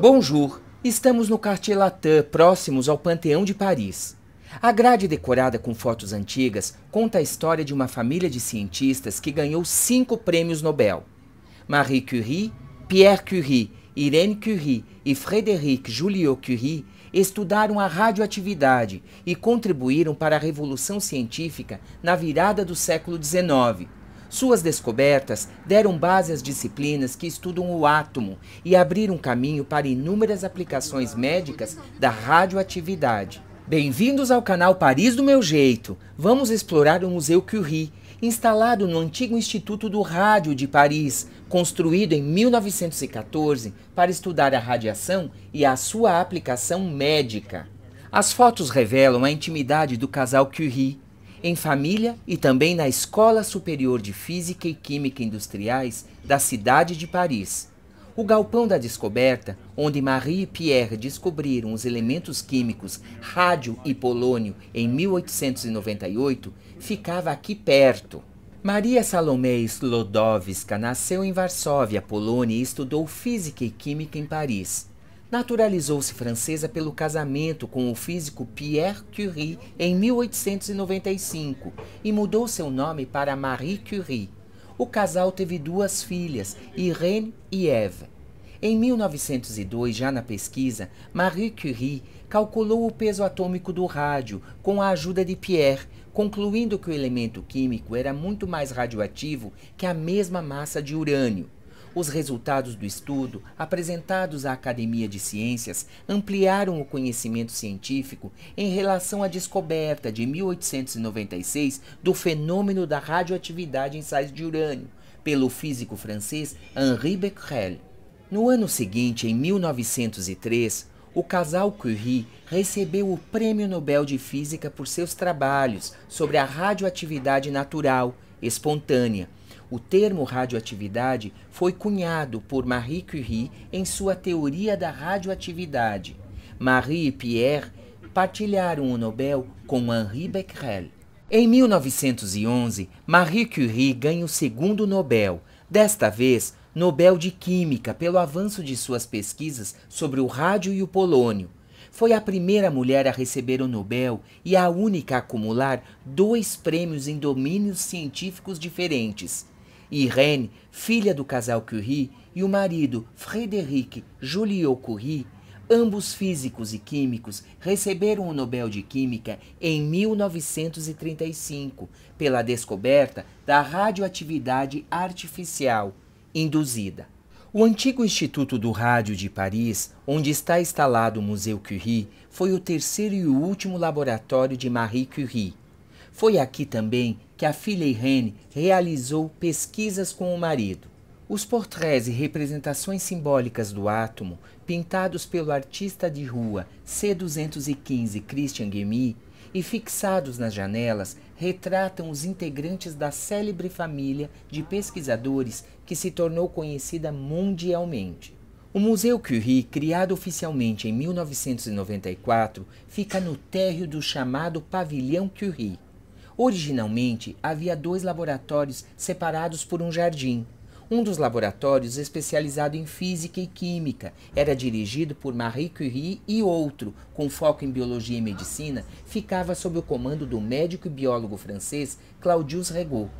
Bonjour, estamos no Quartier Latin, próximos ao Panteão de Paris. A grade decorada com fotos antigas conta a história de uma família de cientistas que ganhou cinco prêmios Nobel. Marie Curie, Pierre Curie, Irene Curie e Frédéric Joliot Curie estudaram a radioatividade e contribuíram para a revolução científica na virada do século XIX. Suas descobertas deram base às disciplinas que estudam o átomo e abriram caminho para inúmeras aplicações médicas da radioatividade. Bem-vindos ao canal Paris do Meu Jeito. Vamos explorar o Museu Curie, instalado no antigo Instituto do Rádio de Paris, construído em 1914 para estudar a radiação e a sua aplicação médica. As fotos revelam a intimidade do casal Curie, em família e também na Escola Superior de Física e Química Industriais da cidade de Paris. O galpão da descoberta, onde Marie e Pierre descobriram os elementos químicos rádio e polônio em 1898, ficava aqui perto. Maria Salomé Slodowska nasceu em Varsóvia, Polônia, e estudou física e química em Paris. Naturalizou-se francesa pelo casamento com o físico Pierre Curie em 1895 e mudou seu nome para Marie Curie. O casal teve duas filhas, Irene e Eva. Em 1902, já na pesquisa, Marie Curie calculou o peso atômico do rádio com a ajuda de Pierre, concluindo que o elemento químico era muito mais radioativo que a mesma massa de urânio. Os resultados do estudo, apresentados à Academia de Ciências, ampliaram o conhecimento científico em relação à descoberta de 1896 do fenômeno da radioatividade em sais de urânio, pelo físico francês Henri Becquerel. No ano seguinte, em 1903, o casal Curie recebeu o Prêmio Nobel de Física por seus trabalhos sobre a radioatividade natural, espontânea, o termo radioatividade foi cunhado por Marie Curie em sua teoria da radioatividade. Marie e Pierre partilharam o Nobel com Henri Becquerel. Em 1911, Marie Curie ganha o segundo Nobel, desta vez Nobel de Química, pelo avanço de suas pesquisas sobre o rádio e o polônio. Foi a primeira mulher a receber o Nobel e a única a acumular dois prêmios em domínios científicos diferentes. Irene, filha do casal Curie, e o marido Frederic Joliot Curie, ambos físicos e químicos, receberam o Nobel de Química em 1935 pela descoberta da radioatividade artificial induzida. O antigo Instituto do Rádio de Paris, onde está instalado o Museu Curie, foi o terceiro e último laboratório de Marie Curie. Foi aqui também que a filha Irene realizou pesquisas com o marido. Os portrés e representações simbólicas do átomo, pintados pelo artista de rua C215 Christian Guémy e fixados nas janelas, retratam os integrantes da célebre família de pesquisadores que se tornou conhecida mundialmente. O Museu Curie, criado oficialmente em 1994, fica no térreo do chamado Pavilhão Curie, Originalmente, havia dois laboratórios separados por um jardim. Um dos laboratórios, especializado em física e química, era dirigido por Marie Curie e outro, com foco em biologia e medicina, ficava sob o comando do médico e biólogo francês Claudius Regaud.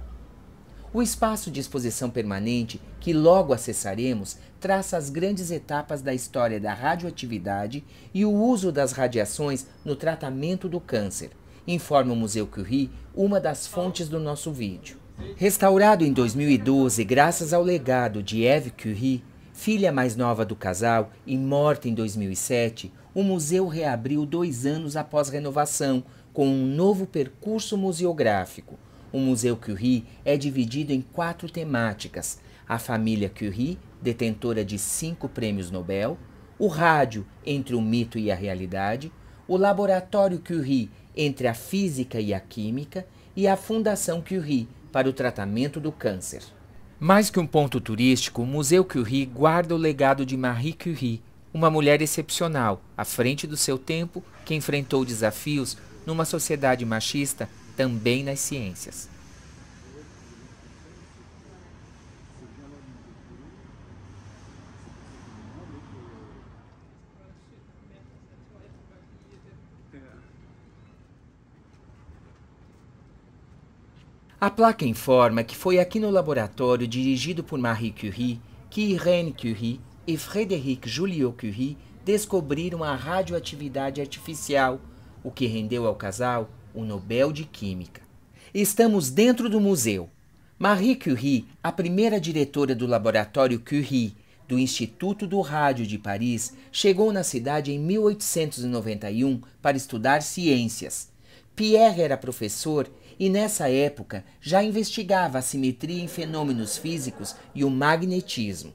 O espaço de exposição permanente, que logo acessaremos, traça as grandes etapas da história da radioatividade e o uso das radiações no tratamento do câncer informa o Museu Curie, uma das fontes do nosso vídeo. Restaurado em 2012 graças ao legado de Eve Curie, filha mais nova do casal e morta em 2007, o museu reabriu dois anos após renovação, com um novo percurso museográfico. O Museu Curie é dividido em quatro temáticas: a família Curie, detentora de cinco prêmios Nobel, o rádio entre o mito e a realidade, o laboratório Curie, entre a física e a química e a Fundação Curie para o tratamento do câncer. Mais que um ponto turístico, o Museu Curie guarda o legado de Marie Curie, uma mulher excepcional, à frente do seu tempo, que enfrentou desafios numa sociedade machista também nas ciências. A placa informa que foi aqui no laboratório dirigido por Marie Curie que Irene Curie e Frederic Joliot Curie descobriram a radioatividade artificial, o que rendeu ao casal o Nobel de Química. Estamos dentro do museu. Marie Curie, a primeira diretora do laboratório Curie do Instituto do Rádio de Paris, chegou na cidade em 1891 para estudar ciências. Pierre era professor e nessa época já investigava a simetria em fenômenos físicos e o magnetismo.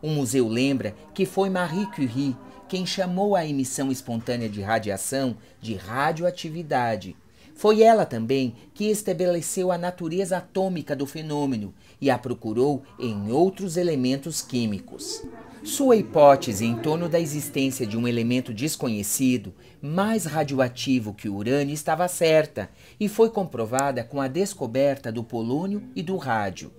O museu lembra que foi Marie Curie quem chamou a emissão espontânea de radiação de radioatividade. Foi ela também que estabeleceu a natureza atômica do fenômeno e a procurou em outros elementos químicos. Sua hipótese em torno da existência de um elemento desconhecido, mais radioativo que o urânio, estava certa e foi comprovada com a descoberta do polônio e do rádio.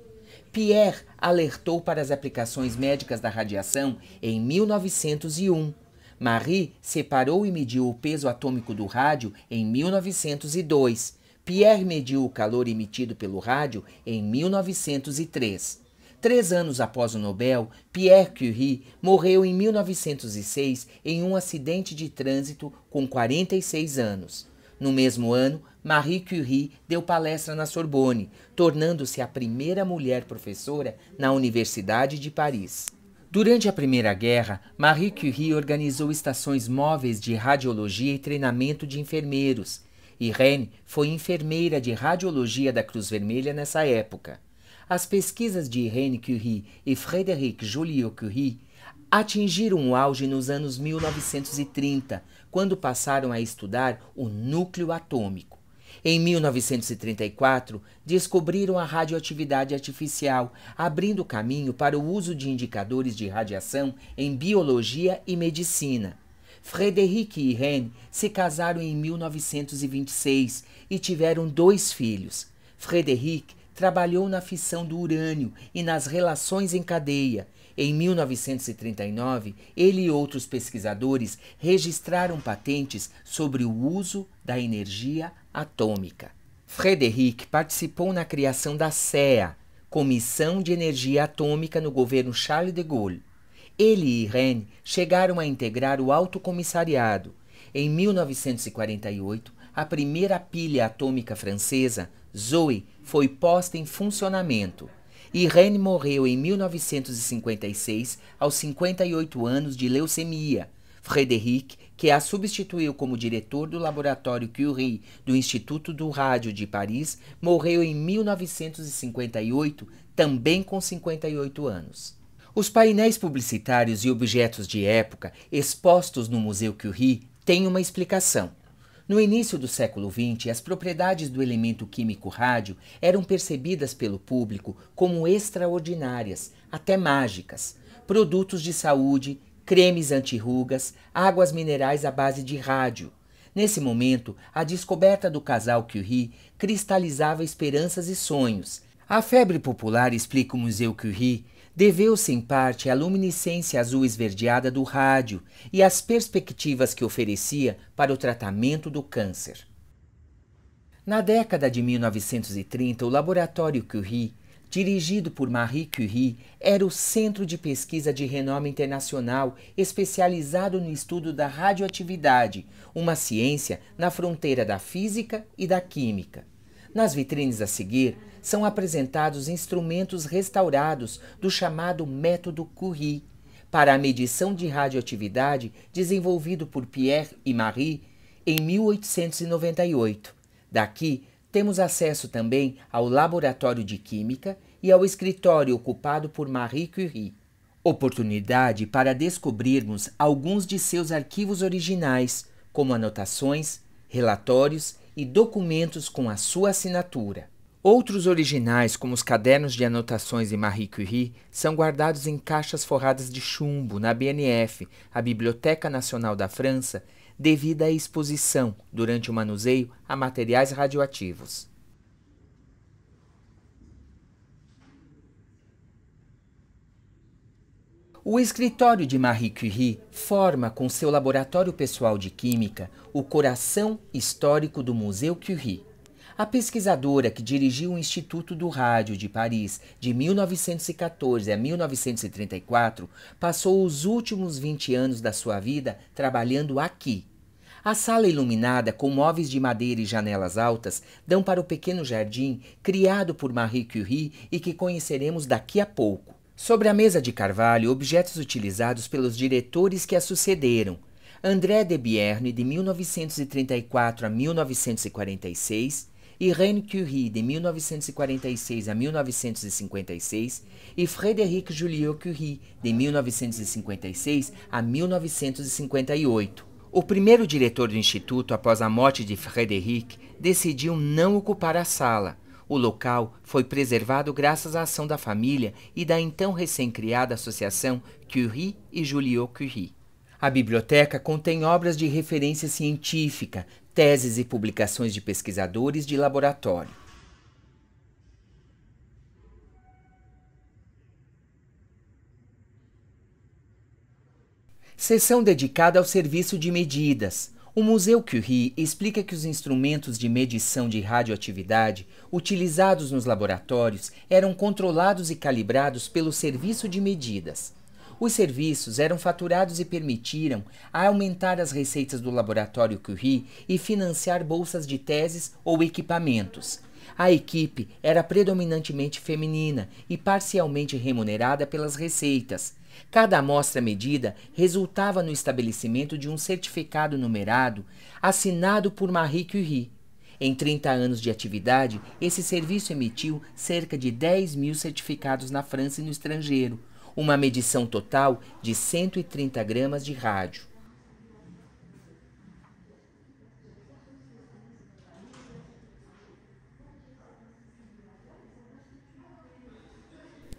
Pierre alertou para as aplicações médicas da radiação em 1901. Marie separou e mediu o peso atômico do rádio em 1902. Pierre mediu o calor emitido pelo rádio em 1903. Três anos após o Nobel, Pierre Curie morreu em 1906 em um acidente de trânsito com 46 anos. No mesmo ano, Marie Curie deu palestra na Sorbonne, tornando-se a primeira mulher professora na Universidade de Paris. Durante a Primeira Guerra, Marie Curie organizou estações móveis de radiologia e treinamento de enfermeiros. Irene foi enfermeira de radiologia da Cruz Vermelha nessa época. As pesquisas de Irene Curie e Frederic Joliot-Curie atingiram o um auge nos anos 1930, quando passaram a estudar o núcleo atômico. Em 1934, descobriram a radioatividade artificial, abrindo caminho para o uso de indicadores de radiação em biologia e medicina. Frederic e Irene se casaram em 1926 e tiveram dois filhos. Frederic Trabalhou na fissão do urânio e nas relações em cadeia. Em 1939, ele e outros pesquisadores registraram patentes sobre o uso da energia atômica. Frederic participou na criação da CEA, Comissão de Energia Atômica no governo Charles de Gaulle. Ele e Irene chegaram a integrar o Alto Comissariado. Em 1948, a primeira pilha atômica francesa Zoe foi posta em funcionamento e Irene morreu em 1956 aos 58 anos de leucemia. Frederic, que a substituiu como diretor do laboratório Curie do Instituto do Rádio de Paris, morreu em 1958, também com 58 anos. Os painéis publicitários e objetos de época expostos no Museu Curie têm uma explicação. No início do século XX, as propriedades do elemento químico rádio eram percebidas pelo público como extraordinárias, até mágicas. Produtos de saúde, cremes antirrugas, águas minerais à base de rádio. Nesse momento, a descoberta do casal Curie cristalizava esperanças e sonhos. A febre popular, explica o Museu Curie, deveu-se em parte à luminescência azul esverdeada do rádio e às perspectivas que oferecia para o tratamento do câncer. Na década de 1930, o laboratório Curie, dirigido por Marie Curie, era o centro de pesquisa de renome internacional especializado no estudo da radioatividade, uma ciência na fronteira da física e da química. Nas vitrines a seguir, são apresentados instrumentos restaurados do chamado método Curie para a medição de radioatividade desenvolvido por Pierre e Marie em 1898. Daqui temos acesso também ao laboratório de química e ao escritório ocupado por Marie Curie. Oportunidade para descobrirmos alguns de seus arquivos originais, como anotações, relatórios e documentos com a sua assinatura. Outros originais, como os cadernos de anotações de Marie Curie, são guardados em caixas forradas de chumbo na BNF, a Biblioteca Nacional da França, devido à exposição, durante o manuseio, a materiais radioativos. O escritório de Marie Curie forma, com seu laboratório pessoal de química, o coração histórico do Museu Curie. A pesquisadora que dirigiu o Instituto do Rádio de Paris de 1914 a 1934 passou os últimos 20 anos da sua vida trabalhando aqui. A sala iluminada com móveis de madeira e janelas altas dão para o pequeno jardim criado por Marie Curie e que conheceremos daqui a pouco. Sobre a mesa de carvalho, objetos utilizados pelos diretores que a sucederam, André de Bierne, de 1934 a 1946, Irene Curie, de 1946 a 1956, e Frédéric Julliot Curie, de 1956 a 1958. O primeiro diretor do instituto, após a morte de Frédéric, decidiu não ocupar a sala. O local foi preservado graças à ação da família e da então recém-criada associação Curie e Julliot Curie. A biblioteca contém obras de referência científica, teses e publicações de pesquisadores de laboratório. Seção dedicada ao serviço de medidas. O Museu Curie explica que os instrumentos de medição de radioatividade utilizados nos laboratórios eram controlados e calibrados pelo serviço de medidas. Os serviços eram faturados e permitiram aumentar as receitas do laboratório Curie e financiar bolsas de teses ou equipamentos. A equipe era predominantemente feminina e parcialmente remunerada pelas receitas. Cada amostra medida resultava no estabelecimento de um certificado numerado assinado por Marie Curie. Em 30 anos de atividade, esse serviço emitiu cerca de 10 mil certificados na França e no estrangeiro, uma medição total de 130 gramas de rádio.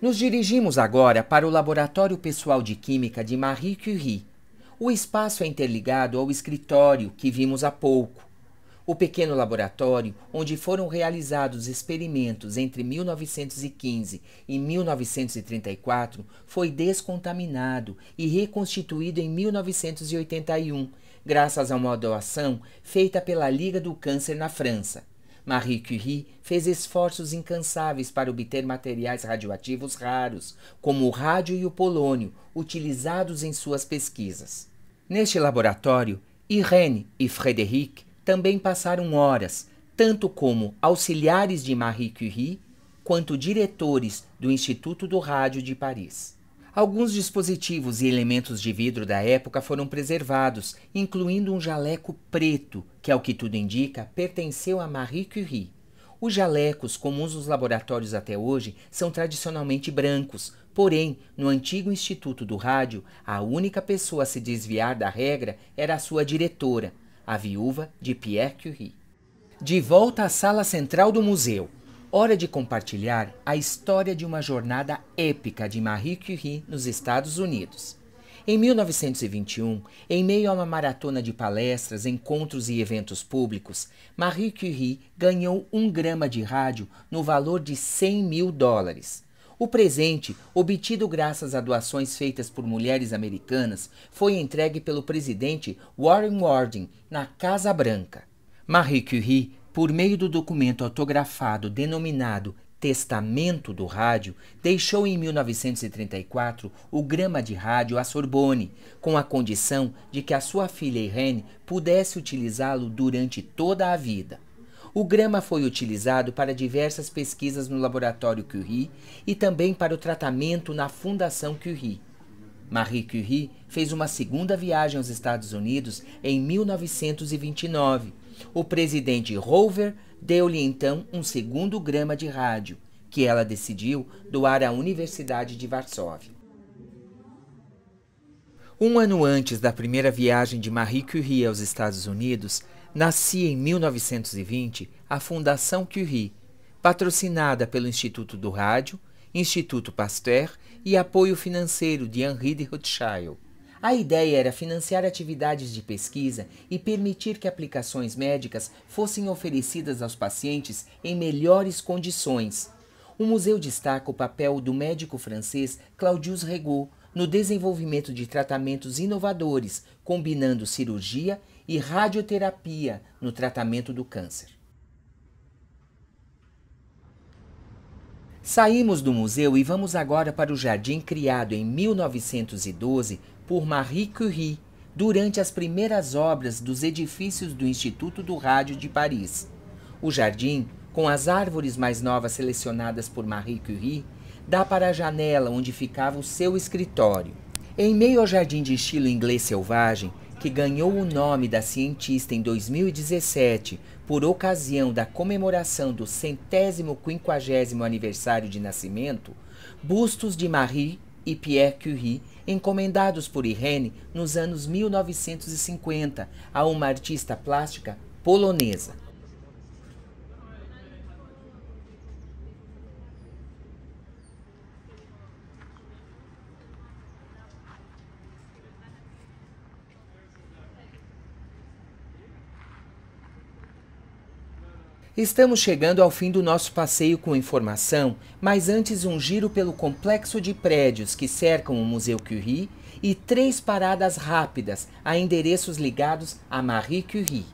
Nos dirigimos agora para o Laboratório Pessoal de Química de Marie Curie. O espaço é interligado ao escritório que vimos há pouco. O pequeno laboratório, onde foram realizados experimentos entre 1915 e 1934, foi descontaminado e reconstituído em 1981, graças a uma doação feita pela Liga do Câncer na França. Marie Curie fez esforços incansáveis para obter materiais radioativos raros, como o rádio e o polônio, utilizados em suas pesquisas. Neste laboratório, Irene e Frederic também passaram horas, tanto como auxiliares de Marie Curie, quanto diretores do Instituto do Rádio de Paris. Alguns dispositivos e elementos de vidro da época foram preservados, incluindo um jaleco preto, que, ao que tudo indica, pertenceu a Marie Curie. Os jalecos comuns nos laboratórios até hoje são tradicionalmente brancos, porém, no antigo Instituto do Rádio, a única pessoa a se desviar da regra era a sua diretora, a Viúva de Pierre Curie. De volta à sala central do museu, hora de compartilhar a história de uma jornada épica de Marie Curie nos Estados Unidos. Em 1921, em meio a uma maratona de palestras, encontros e eventos públicos, Marie Curie ganhou um grama de rádio no valor de 100 mil dólares. O presente, obtido graças a doações feitas por mulheres americanas, foi entregue pelo presidente Warren Warding na Casa Branca. Marie Curie, por meio do documento autografado denominado Testamento do Rádio, deixou em 1934 o grama de rádio à Sorbonne, com a condição de que a sua filha Irene pudesse utilizá-lo durante toda a vida. O grama foi utilizado para diversas pesquisas no laboratório Curie e também para o tratamento na Fundação Curie. Marie Curie fez uma segunda viagem aos Estados Unidos em 1929. O presidente Rover deu-lhe então um segundo grama de rádio, que ela decidiu doar à Universidade de Varsóvia. Um ano antes da primeira viagem de Marie Curie aos Estados Unidos, nascia em 1920 a Fundação Curie, patrocinada pelo Instituto do Rádio, Instituto Pasteur e apoio financeiro de Henri de Rothschild. A ideia era financiar atividades de pesquisa e permitir que aplicações médicas fossem oferecidas aos pacientes em melhores condições. O museu destaca o papel do médico francês Claudius Regault no desenvolvimento de tratamentos inovadores, combinando cirurgia e radioterapia no tratamento do câncer. Saímos do museu e vamos agora para o jardim criado em 1912 por Marie Curie durante as primeiras obras dos edifícios do Instituto do Rádio de Paris. O jardim, com as árvores mais novas selecionadas por Marie Curie, dá para a janela onde ficava o seu escritório. Em meio ao jardim de estilo inglês selvagem, que ganhou o nome da cientista em 2017 por ocasião da comemoração do centésimo quinquagésimo aniversário de nascimento, bustos de Marie e Pierre Curie, encomendados por Irene nos anos 1950 a uma artista plástica polonesa. Estamos chegando ao fim do nosso passeio com informação, mas antes um giro pelo complexo de prédios que cercam o Museu Curie e três paradas rápidas a endereços ligados a Marie Curie.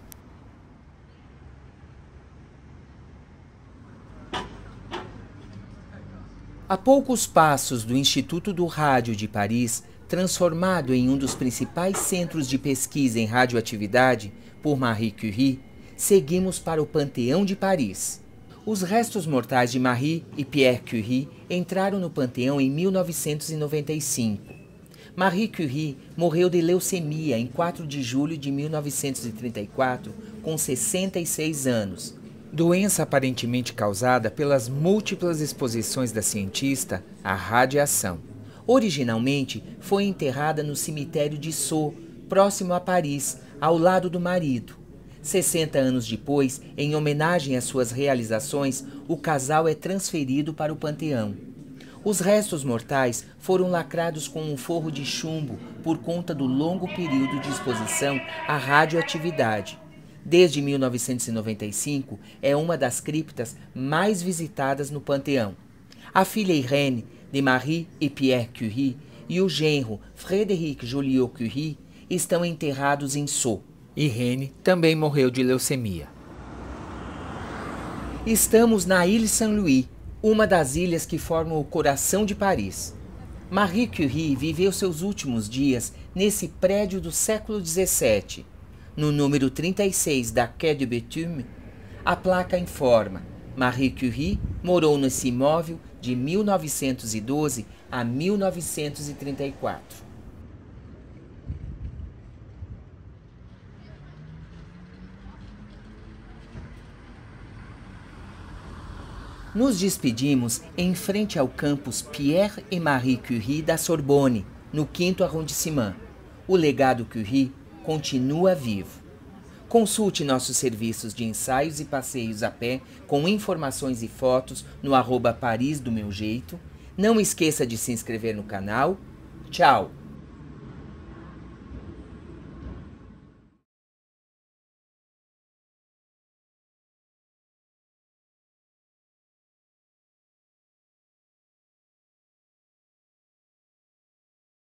A poucos passos do Instituto do Rádio de Paris, transformado em um dos principais centros de pesquisa em radioatividade por Marie Curie, seguimos para o Panteão de Paris. Os restos mortais de Marie e Pierre Curie entraram no panteão em 1995. Marie Curie morreu de leucemia em 4 de julho de 1934, com 66 anos. Doença aparentemente causada pelas múltiplas exposições da cientista à radiação. Originalmente, foi enterrada no cemitério de Sceaux, próximo a Paris, ao lado do marido. 60 anos depois, em homenagem às suas realizações, o casal é transferido para o panteão. Os restos mortais foram lacrados com um forro de chumbo por conta do longo período de exposição à radioatividade. Desde 1995, é uma das criptas mais visitadas no panteão. A filha Irene, de Marie e Pierre Curie, e o genro Frédéric Joliot Curie estão enterrados em Sceaux. E Rene também morreu de leucemia. Estamos na Ilha Saint-Louis, uma das ilhas que formam o coração de Paris. Marie Curie viveu seus últimos dias nesse prédio do século XVII. No número 36 da Quai de Betume, a placa informa: Marie Curie morou nesse imóvel de 1912 a 1934. Nos despedimos em frente ao campus Pierre et Marie Curie da Sorbonne, no 5 arrondissement. O legado Curie continua vivo. Consulte nossos serviços de ensaios e passeios a pé com informações e fotos no arroba Paris do Meu Jeito. Não esqueça de se inscrever no canal. Tchau!